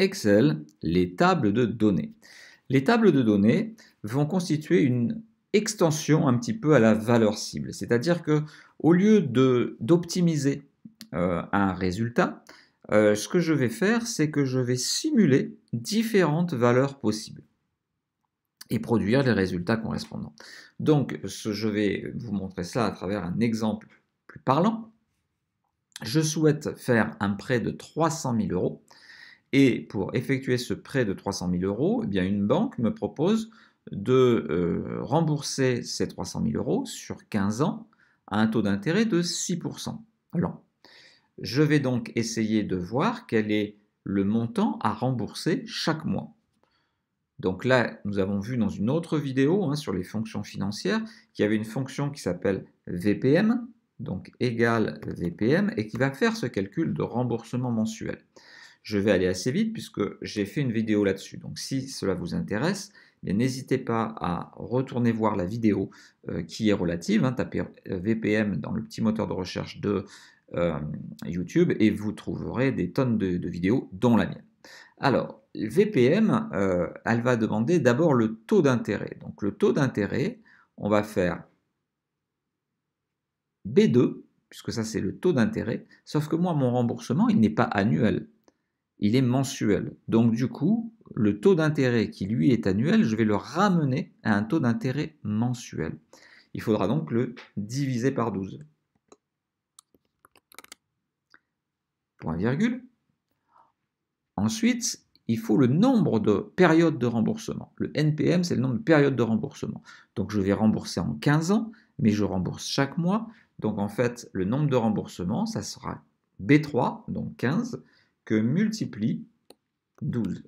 Excel les tables de données. Les tables de données vont constituer une extension un petit peu à la valeur cible, c'est-à-dire que au lieu d'optimiser euh, un résultat, euh, ce que je vais faire, c'est que je vais simuler différentes valeurs possibles et produire les résultats correspondants. Donc, je vais vous montrer ça à travers un exemple plus parlant. Je souhaite faire un prêt de 300 000 euros. Et pour effectuer ce prêt de 300 000 euros, eh bien une banque me propose de euh, rembourser ces 300 000 euros sur 15 ans à un taux d'intérêt de 6% Alors, Je vais donc essayer de voir quel est le montant à rembourser chaque mois. Donc là, nous avons vu dans une autre vidéo hein, sur les fonctions financières qu'il y avait une fonction qui s'appelle VPM, donc égale VPM, et qui va faire ce calcul de remboursement mensuel. Je vais aller assez vite puisque j'ai fait une vidéo là-dessus. Donc si cela vous intéresse, eh n'hésitez pas à retourner voir la vidéo euh, qui est relative. Hein. tapez euh, VPM dans le petit moteur de recherche de euh, YouTube et vous trouverez des tonnes de, vidéos, dont la mienne. Alors, VPM, elle va demander d'abord le taux d'intérêt. Donc le taux d'intérêt, on va faire B2, puisque ça c'est le taux d'intérêt, sauf que moi, mon remboursement, il n'est pas annuel il est mensuel. Donc du coup, le taux d'intérêt qui lui est annuel, je vais le ramener à un taux d'intérêt mensuel. Il faudra donc le diviser par 12. Point virgule. Ensuite, il faut le nombre de périodes de remboursement. Le NPM, c'est le nombre de périodes de remboursement. Donc je vais rembourser en 15 ans, mais je rembourse chaque mois. Donc en fait, le nombre de remboursements, ça sera B3, donc 15, multiplie 12.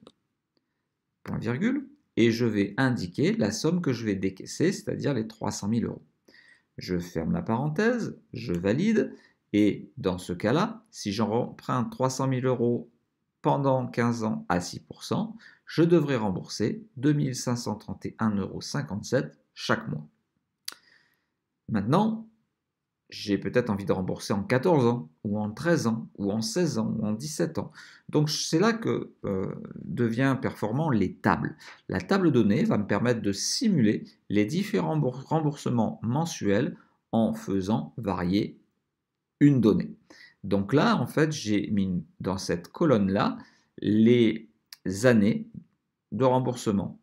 Point virgule. Et je vais indiquer la somme que je vais décaisser, c'est-à-dire les 300 000 euros. Je ferme la parenthèse, je valide. Et dans ce cas-là, si j'en j'emprunte 300 000 euros pendant 15 ans à 6%, je devrais rembourser 2531,57 euros chaque mois. Maintenant, j'ai peut-être envie de rembourser en 14 ans, ou en 13 ans, ou en 16 ans, ou en 17 ans. Donc c'est là que euh, devient performant les tables. La table donnée va me permettre de simuler les différents remboursements mensuels en faisant varier une donnée. Donc là, en fait, j'ai mis dans cette colonne-là les années de remboursement.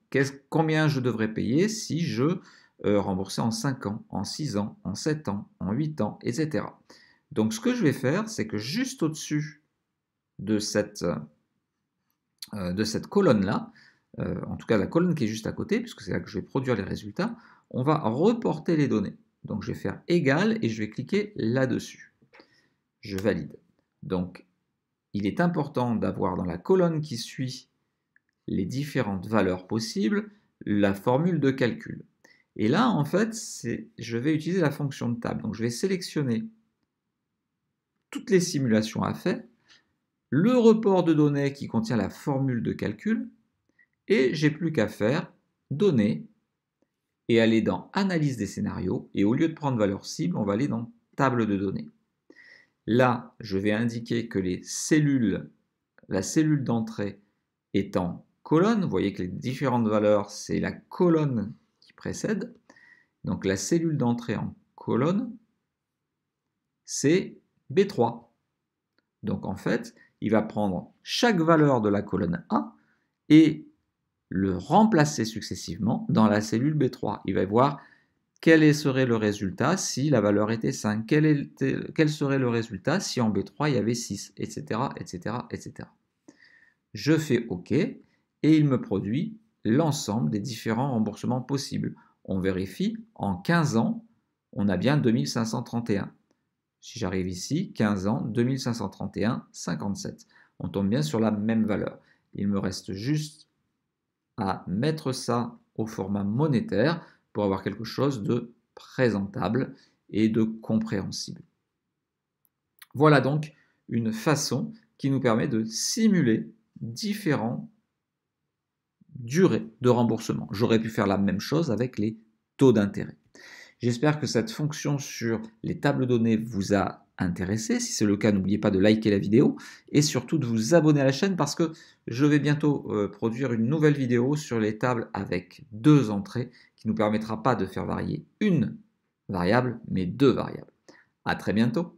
Combien je devrais payer si je euh, remboursé rembourser en 5 ans, en 6 ans, en 7 ans, en 8 ans, etc. Donc ce que je vais faire, c'est que juste au-dessus de cette, euh, cette colonne-là, euh, en tout cas la colonne qui est juste à côté, puisque c'est là que je vais produire les résultats, on va reporter les données. Donc je vais faire égal et je vais cliquer là-dessus. Je valide. Donc il est important d'avoir dans la colonne qui suit les différentes valeurs possibles la formule de calcul. Et là, en fait, je vais utiliser la fonction de table. Donc, je vais sélectionner toutes les simulations à faire, le report de données qui contient la formule de calcul, et j'ai plus qu'à faire données et aller dans analyse des scénarios. Et au lieu de prendre valeur cible, on va aller dans table de données. Là, je vais indiquer que les cellules, la cellule d'entrée est en colonne. Vous voyez que les différentes valeurs, c'est la colonne précède. Donc la cellule d'entrée en colonne, c'est B3. Donc en fait, il va prendre chaque valeur de la colonne A et le remplacer successivement dans la cellule B3. Il va voir quel serait le résultat si la valeur était 5, quel, serait le résultat si en B3 il y avait 6, etc., etc., etc. Je fais OK et il me produit l'ensemble des différents remboursements possibles. On vérifie, en 15 ans, on a bien 2531. Si j'arrive ici, 15 ans, 2531, 57. On tombe bien sur la même valeur. Il me reste juste à mettre ça au format monétaire pour avoir quelque chose de présentable et de compréhensible. Voilà donc une façon qui nous permet de simuler différents durée de remboursement. J'aurais pu faire la même chose avec les taux d'intérêt. J'espère que cette fonction sur les tables données vous a intéressé. Si c'est le cas, n'oubliez pas de liker la vidéo et surtout de vous abonner à la chaîne parce que je vais bientôt euh, produire une nouvelle vidéo sur les tables avec deux entrées qui nous permettra pas de faire varier une variable mais deux variables. À très bientôt.